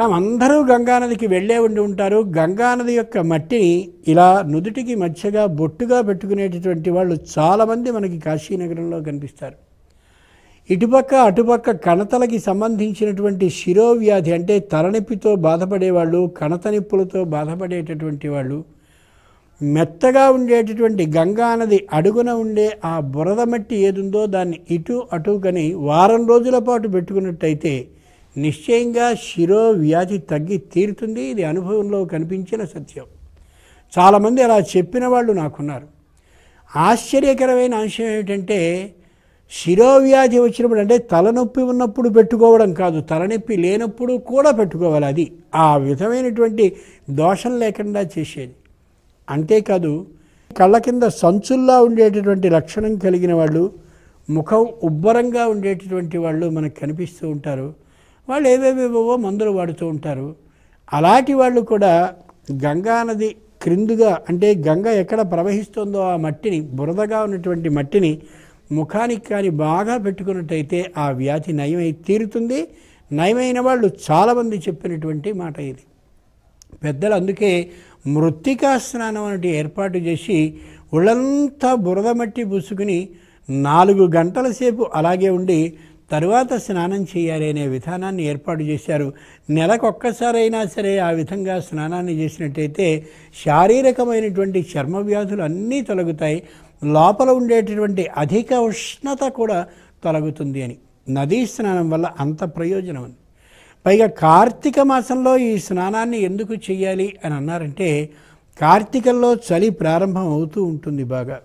తామందరూ గంగానదికి వెళ్ళే ఉండి ఉంటారు గంగానది యొక్క మట్టిని ఇలా నుదుటికి మధ్యగా బొట్టుగా పెట్టుకునేటటువంటి వాళ్ళు చాలామంది మనకి కాశీనగరంలో కనిపిస్తారు ఇటుపక్క అటుపక్క కణతలకి సంబంధించినటువంటి శిరోవ్యాధి అంటే తలనొప్పితో బాధపడేవాళ్ళు కణతనిప్పులతో బాధపడేటటువంటి వాళ్ళు మెత్తగా ఉండేటటువంటి గంగానది అడుగున ఉండే ఆ బురద మట్టి ఏదుందో దాన్ని ఇటు అటు కని వారం రోజుల పాటు పెట్టుకున్నట్టయితే నిశ్చయంగా శిరో వ్యాధి తగ్గి తీరుతుంది ఇది అనుభవంలో కనిపించిన సత్యం చాలామంది అలా చెప్పిన వాళ్ళు నాకున్నారు ఆశ్చర్యకరమైన అంశం ఏమిటంటే శిరోవ్యాధి వచ్చినప్పుడు అంటే తలనొప్పి ఉన్నప్పుడు పెట్టుకోవడం కాదు తలనొప్పి లేనప్పుడు కూడా పెట్టుకోవాలి అది ఆ విధమైనటువంటి దోషం లేకుండా చేసేది అంతేకాదు కళ్ళ కింద సంచుల్లా ఉండేటటువంటి లక్షణం కలిగిన వాళ్ళు ముఖం ఉబ్బరంగా ఉండేటటువంటి వాళ్ళు మనకు కనిపిస్తూ ఉంటారు వాళ్ళు ఏవేవేవో మందులు వాడుతూ ఉంటారు అలాంటి వాళ్ళు కూడా గంగానది క్రిందుగా అంటే గంగ ఎక్కడ ప్రవహిస్తుందో ఆ మట్టిని బురదగా ఉన్నటువంటి మట్టిని ముఖానికి కానీ బాగా పెట్టుకున్నట్టయితే ఆ వ్యాధి నయమై తీరుతుంది నయమైన వాళ్ళు చాలామంది చెప్పినటువంటి మాట ఇది పెద్దలు అందుకే మృత్తికా స్నానం అనేది ఏర్పాటు చేసి ఒళ్ళంతా బురద మట్టి పూసుకుని నాలుగు గంటల సేపు అలాగే ఉండి తరువాత స్నానం చేయాలి అనే విధానాన్ని ఏర్పాటు చేశారు నెలకొక్కసారైనా సరే ఆ విధంగా స్నానాన్ని చేసినట్టయితే శారీరకమైనటువంటి చర్మ వ్యాధులు అన్నీ తొలగుతాయి లోపల ఉండేటటువంటి అధిక ఉష్ణత కూడా తొలగుతుంది అని నదీ స్నానం వల్ల అంత ప్రయోజనం ఉంది పైగా కార్తీక మాసంలో ఈ స్నానాన్ని ఎందుకు చేయాలి అని అన్నారంటే కార్తీకంలో చలి ప్రారంభం అవుతూ ఉంటుంది బాగా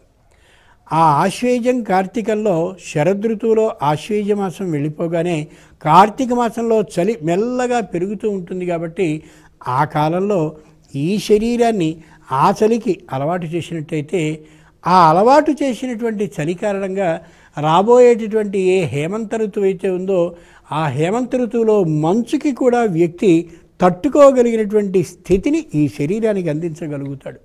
ఆ ఆశ్వేజం కార్తీకంలో శరదృతువులో ఆశ్వేజ మాసం వెళ్ళిపోగానే కార్తీక మాసంలో చలి మెల్లగా పెరుగుతూ ఉంటుంది కాబట్టి ఆ కాలంలో ఈ శరీరాన్ని ఆ చలికి అలవాటు చేసినట్టయితే ఆ అలవాటు చేసినటువంటి చలి కారణంగా రాబోయేటటువంటి ఏ హేమంత ఋతువు అయితే ఉందో ఆ హేమంత ఋతువులో మంచుకి కూడా వ్యక్తి తట్టుకోగలిగినటువంటి స్థితిని ఈ శరీరానికి అందించగలుగుతాడు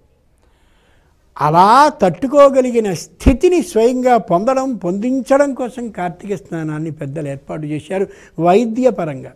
అలా తట్టుకోగలిగిన స్థితిని స్వయంగా పొందడం పొందించడం కోసం కార్తీక స్నానాన్ని పెద్దలు ఏర్పాటు చేశారు వైద్యపరంగా